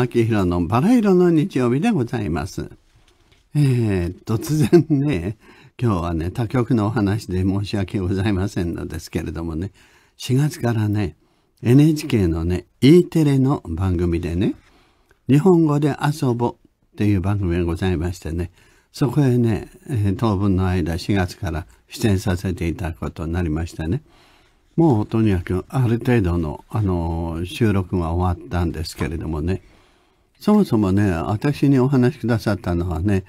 明宏のバラ色の日曜日でございます。えー、突然ね、今日はね、他局のお話で申し訳ございませんのですけれどもね、4月からね、NHK のね、E テレの番組でね、日本語で遊ぼっていう番組がございましてね、そこへね、当分の間4月から出演させていただくことになりましたね。もうとにかくある程度の、あの、収録が終わったんですけれどもね、そもそもね、私にお話しくださったのはね、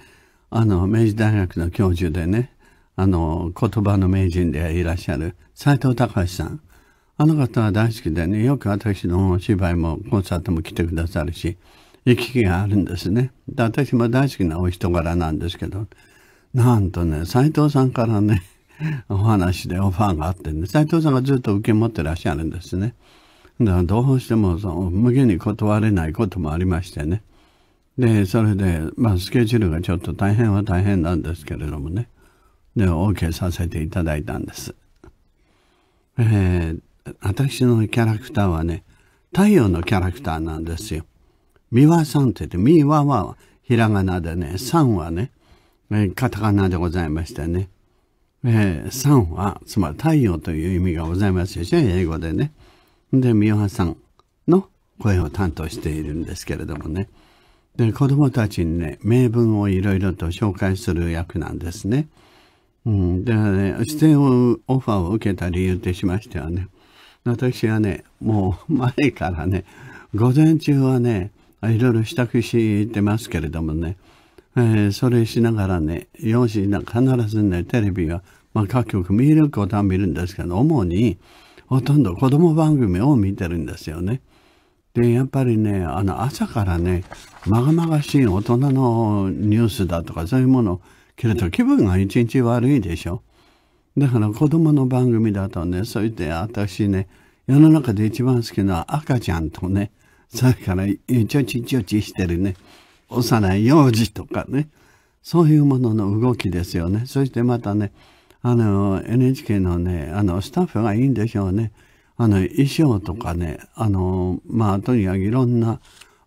あの、明治大学の教授でね、あの、言葉の名人でいらっしゃる斎藤隆さん。あの方は大好きでね、よく私のお芝居もコンサートも来てくださるし、行き来があるんですね。で、私も大好きなお人柄なんですけど、なんとね、斎藤さんからね、お話でオファーがあってね、斎藤さんがずっと受け持ってらっしゃるんですね。だからどうしてもその無限に断れないこともありましてね。で、それで、まあ、スケジュールがちょっと大変は大変なんですけれどもね。で、OK させていただいたんです。えー、私のキャラクターはね、太陽のキャラクターなんですよ。ミワさんって言って、ミワはひらがなでね、さんはね、えカタカナでございましてね。えー、さんは、つまり太陽という意味がございますよし英語でね。で、ミヨハさんの声を担当しているんですけれどもね。で、子供たちにね、名文をいろいろと紹介する役なんですね。うん、で、ね、出演を、オファーを受けた理由としましてはね、私はね、もう前からね、午前中はね、いろいろ支度してますけれどもね、えー、それしながらね、4時な、必ずね、テレビは、まあ、各局見ることは見るんですけど、主に、ほとんど子供番組を見てるんですよね。でやっぱりねあの朝からねまがまがしい大人のニュースだとかそういうものをけれど気分が一日悪いでしょ。だから子供の番組だとねそう言って私ね世の中で一番好きな赤ちゃんとねそれからちょちちょちしてるね幼い幼児とかねそういうものの動きですよね。そしてまたねあの、NHK のね、あの、スタッフがいいんでしょうね。あの、衣装とかね、あの、まあ、とにかくいろんな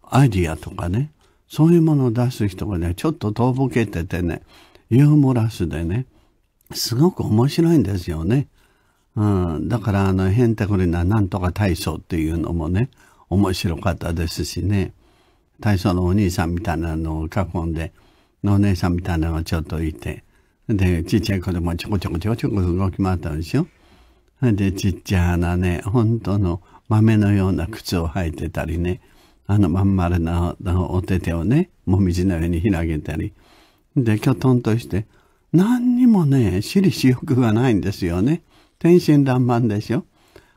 アイディアとかね、そういうものを出す人がね、ちょっと遠ぼけててね、ユーモラスでね、すごく面白いんですよね。うん。だから、あの、ヘンテコリななんとか体操っていうのもね、面白かったですしね。体操のお兄さんみたいなのを囲んで、のお姉さんみたいなのがちょっといて、で、ちっちゃい子供ちょこちょこちょこちょこ動き回ったんでしょ。で、ちっちゃなね、本当の豆のような靴を履いてたりね、あのまん丸なお手手をね、もみじの上に開けたり。で、きょとんとして、何にもね、私利私欲がないんですよね。天真爛漫でしょ。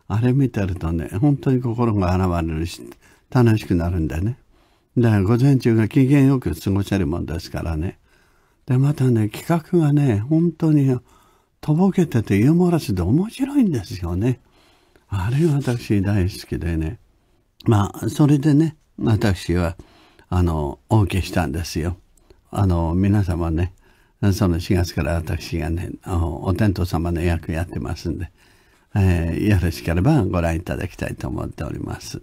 あれ見てるとね、本当に心が現れるし、楽しくなるんだね。だから午前中が機嫌よく過ごせるもんですからね。で、またね、企画がね、本当にとぼけててユーモラスで面白いんですよね。あれ私大好きでね。まあ、それでね、私は、あの、お受けしたんですよ。あの、皆様ね、その4月から私がね、お天道様の役やってますんで、えー、よろしければご覧いただきたいと思っております。